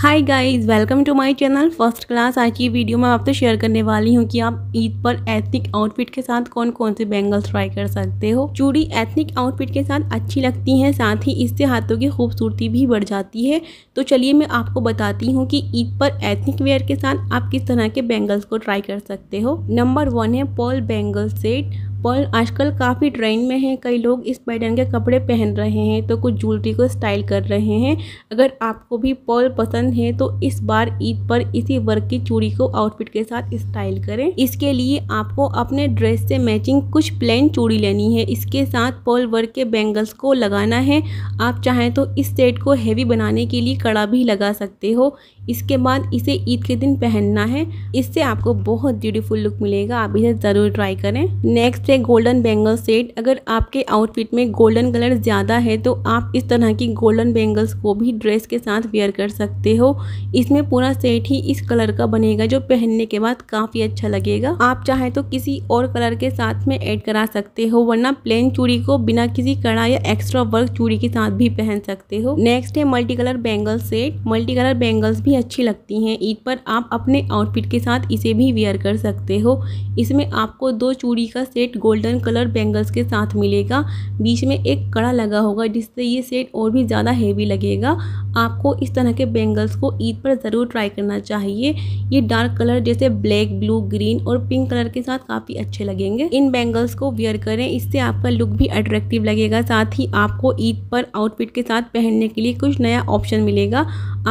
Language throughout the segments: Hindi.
hi guys welcome to my channel first class आज की वीडियो में आपसे तो शेयर करने वाली हूँ कि आप ईद पर एथनिक आउटफिट के साथ कौन कौन से बैंगल्स ट्राई कर सकते हो चूड़ी एथनिक आउटफिट के साथ अच्छी लगती है साथ ही इससे हाथों की खूबसूरती भी बढ़ जाती है तो चलिए मैं आपको बताती हूँ कि ईद पर एथनिक वेयर के साथ आप किस तरह के बैंगल्स को ट्राई कर सकते हो नंबर वन है पॉल बैंगल सेट पर आजकल काफ़ी ट्रेंड में है कई लोग इस पैटर्न के कपड़े पहन रहे हैं तो कुछ ज्वेलरी को स्टाइल कर रहे हैं अगर आपको भी पर्ल पसंद है तो इस बार ईद पर इसी वर्क की चूड़ी को आउटफिट के साथ स्टाइल करें इसके लिए आपको अपने ड्रेस से मैचिंग कुछ प्लेन चूड़ी लेनी है इसके साथ पर्ल वर्क के बैंगल्स को लगाना है आप चाहें तो इस सेट को हैवी बनाने के लिए कड़ा भी लगा सकते हो इसके बाद इसे ईद के दिन पहनना है इससे आपको बहुत ब्यूटीफुल लुक मिलेगा आप इसे ज़रूर ट्राई करें next next golden bangle set अगर आपके आउटफिट में गोल्डन कलर ज़्यादा है तो आप इस तरह की गोल्डन बैंगल्स को भी ड्रेस के साथ वेयर कर सकते हो इसमें पूरा सेट ही इस कलर का बनेगा जो पहनने के बाद काफ़ी अच्छा लगेगा आप चाहे तो किसी और कलर के साथ में ऐड करा सकते हो वरना प्लेन चूड़ी को बिना किसी कड़ा या एक्स्ट्रा वर्क चूड़ी के साथ भी पहन सकते हो नेक्स्ट है multi colour bangle set multi colour bangles भी अच्छी लगती हैं ईद पर आप अपने आउटफिट के साथ इसे भी वेयर कर सकते हो इसमें आपको दो चूड़ी का सेट गोल्डन कलर बैंगल्स के साथ मिलेगा बीच में एक कड़ा लगा होगा जिससे ये सेट और भी ज़्यादा हेवी लगेगा आपको इस तरह के बैंगल्स को ईद पर ज़रूर ट्राई करना चाहिए ये डार्क कलर जैसे ब्लैक ब्लू ग्रीन और पिंक कलर के साथ काफ़ी अच्छे लगेंगे इन बैंगल्स को वियर करें इससे आपका लुक भी अट्रैक्टिव लगेगा साथ ही आपको ईद पर आउटफिट के साथ पहनने के लिए कुछ नया ऑप्शन मिलेगा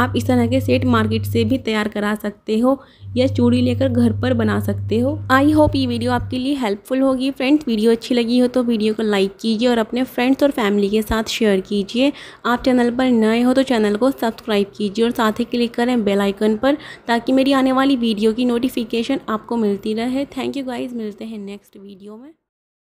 आप इस तरह के सेट मार्केट से भी तैयार करा सकते हो या चूड़ी लेकर घर पर बना सकते हो आई होप ये वीडियो आपके लिए हेल्पफुल होगी फ्रेंड्स वीडियो अच्छी लगी हो तो वीडियो को लाइक कीजिए और अपने फ्रेंड्स और फैमिली के साथ शेयर कीजिए आप चैनल पर नए हो तो चैनल को सब्सक्राइब कीजिए और साथ ही क्लिक करें बेल आइकन पर ताकि मेरी आने वाली वीडियो की नोटिफिकेशन आपको मिलती रहे थैंक यू गाइज़ मिलते हैं नेक्स्ट वीडियो में